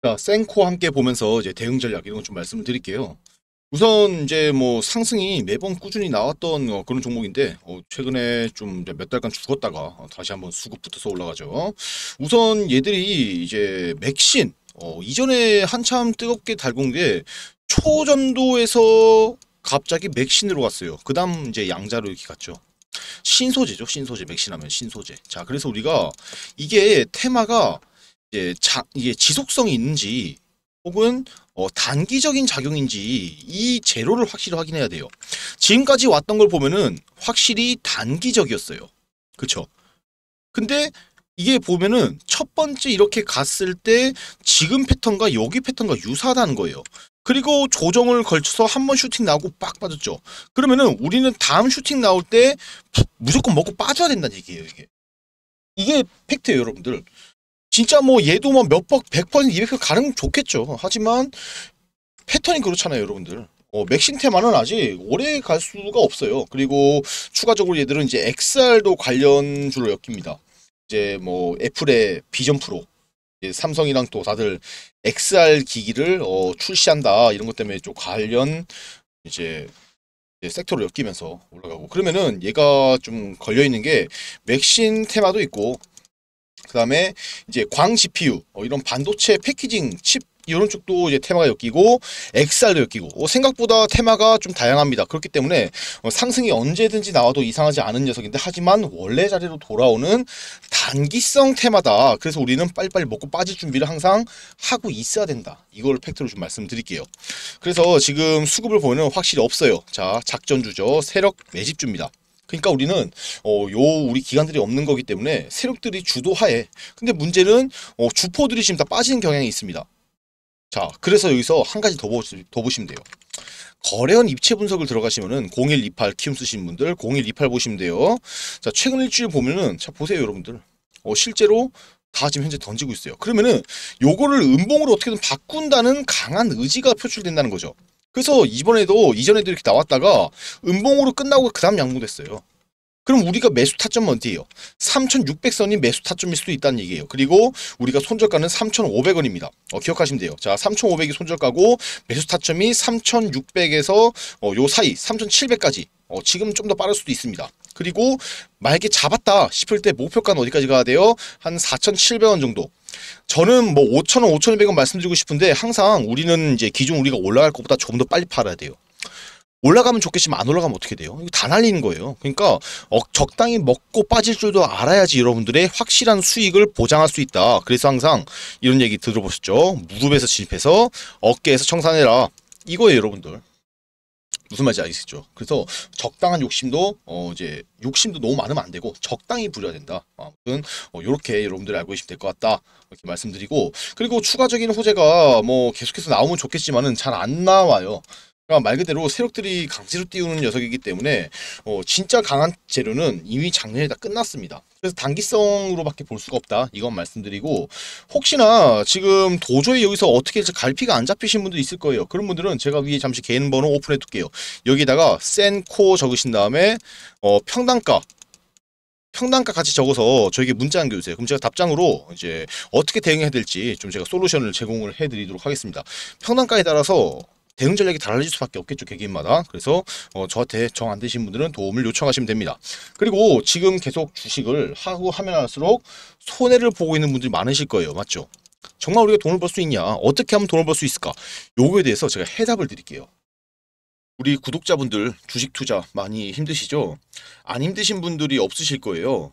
자, 센코 함께 보면서 이제 대응 전략 이런 거좀 말씀을 드릴게요. 우선 이제 뭐 상승이 매번 꾸준히 나왔던 어, 그런 종목인데 어, 최근에 좀몇 달간 죽었다가 어, 다시 한번 수급 붙어서 올라가죠. 우선 얘들이 이제 맥신 어, 이전에 한참 뜨겁게 달군 게 초전도에서 갑자기 맥신으로 갔어요. 그 다음 이제 양자로 이렇게 갔죠. 신소재죠. 신소재. 맥신하면 신소재. 자, 그래서 우리가 이게 테마가 이제 자, 이게 지속성이 있는지 혹은 어, 단기적인 작용인지 이 제로를 확실히 확인해야 돼요. 지금까지 왔던 걸 보면은 확실히 단기적이었어요. 그렇죠 근데 이게 보면은 첫 번째 이렇게 갔을 때 지금 패턴과 여기 패턴과 유사하다는 거예요. 그리고 조정을 걸쳐서 한 번 슈팅 나오고 빡 빠졌죠. 그러면은 우리는 다음 슈팅 나올 때 무조건 먹고 빠져야 된다는 얘기예요. 이게 이게 팩트예요 여러분들. 진짜 뭐 얘도 뭐몇 번, 100%, 200% 가능 좋겠죠. 하지만 패턴이 그렇잖아요, 여러분들. 어, 맥신테마는 아직 오래 갈 수가 없어요. 그리고 추가적으로 얘들은 이제 XR도 관련 주로 엮입니다. 이제 뭐 애플의 비전 프로, 삼성이랑 또 다들 XR 기기를 어, 출시한다 이런 것 때문에 좀 관련 이제 섹터로 엮이면서 올라가고 그러면은 얘가 좀 걸려 있는 게 맥신 테마도 있고 그다음에 이제 광 CPU 어, 이런 반도체 패키징 칩 이런 쪽도 이제 테마가 엮이고 XR도 엮이고 어, 생각보다 테마가 좀 다양합니다. 그렇기 때문에 어, 상승이 언제든지 나와도 이상하지 않은 녀석인데 하지만 원래 자리로 돌아오는 단기성 테마다. 그래서 우리는 빨리빨리 먹고 빠질 준비를 항상 하고 있어야 된다. 이걸 팩트로 좀 말씀드릴게요. 그래서 지금 수급을 보면 확실히 없어요. 자, 작전주죠. 세력 매집주입니다. 그러니까 우리는 어, 요 우리 기관들이 없는 거기 때문에 세력들이 주도하에 근데 문제는 어, 주포들이 지금 다 빠지는 경향이 있습니다. 자 그래서 여기서 한 가지 더, 보, 더 보시면 돼요. 거래원 입체 분석을 들어가시면은 0128 키움 쓰신 분들 0128 보시면 돼요. 자 최근 일주일 보면은 자 보세요 여러분들. 어, 실제로 다 지금 현재 던지고 있어요. 그러면은 요거를 음봉으로 어떻게든 바꾼다는 강한 의지가 표출된다는 거죠. 그래서 이번에도 이전에도 이렇게 나왔다가 음봉으로 끝나고 그 다음 양봉됐어요. 그럼 우리가 매수 타점 어디예요? 3,600선이 매수 타점일 수도 있다는 얘기예요. 그리고 우리가 손절가는 3,500원입니다. 어, 기억하시면 돼요. 자, 3,500이 손절가고 매수 타점이 3,600에서 어, 요 사이 3,700까지 어, 지금 좀 더 빠를 수도 있습니다. 그리고 만약에 잡았다 싶을 때 목표가는 어디까지 가야 돼요? 한 4,700원 정도. 저는 뭐5천원5천0백원 말씀드리고 싶은데 항상 우리는 이제 기준 우리가 올라갈 것보다 조금 더 빨리 팔아야 돼요. 올라가면 좋겠지만 안 올라가면 어떻게 돼요? 이거 다 날리는 거예요. 그러니까 어, 적당히 먹고 빠질 줄도 알아야지 여러분들의 확실한 수익을 보장할 수 있다. 그래서 항상 이런 얘기 들어보셨죠? 무릎에서 진입해서 어깨에서 청산해라. 이거예요 여러분들. 무슨 말인지 아시겠죠? 그래서 적당한 욕심도 어 이제 욕심도 너무 많으면 안 되고 적당히 부려야 된다. 아무튼 어, 이렇게 여러분들이 알고 계시면 될 것 같다. 이렇게 말씀드리고 그리고 추가적인 호재가 뭐 계속해서 나오면 좋겠지만은 잘 안 나와요. 아, 말 그대로 세력들이 강제로 띄우는 녀석이기 때문에 어, 진짜 강한 재료는 이미 작년에 다 끝났습니다. 그래서 단기성으로밖에 볼 수가 없다 이건 말씀드리고 혹시나 지금 도저히 여기서 어떻게 해서 갈피가 안 잡히신 분도 있을 거예요. 그런 분들은 제가 위에 잠시 개인 번호 오픈해 둘게요. 여기다가 센코 적으신 다음에 어, 평당가 평단가 같이 적어서 저에게 문자 남겨주세요. 그럼 제가 답장으로 이제 어떻게 대응해야 될지 좀 제가 솔루션을 제공을 해드리도록 하겠습니다. 평단가에 따라서 대응 전략이 달라질 수밖에 없겠죠 개개인마다 그래서 어, 저한테 정 안 되신 분들은 도움을 요청하시면 됩니다 그리고 지금 계속 주식을 하고 하면 할수록 손해를 보고 있는 분들이 많으실 거예요 맞죠 정말 우리가 돈을 벌 수 있냐 어떻게 하면 돈을 벌 수 있을까 요거에 대해서 제가 해답을 드릴게요 우리 구독자분들 주식 투자 많이 힘드시죠? 안 힘드신 분들이 없으실 거예요.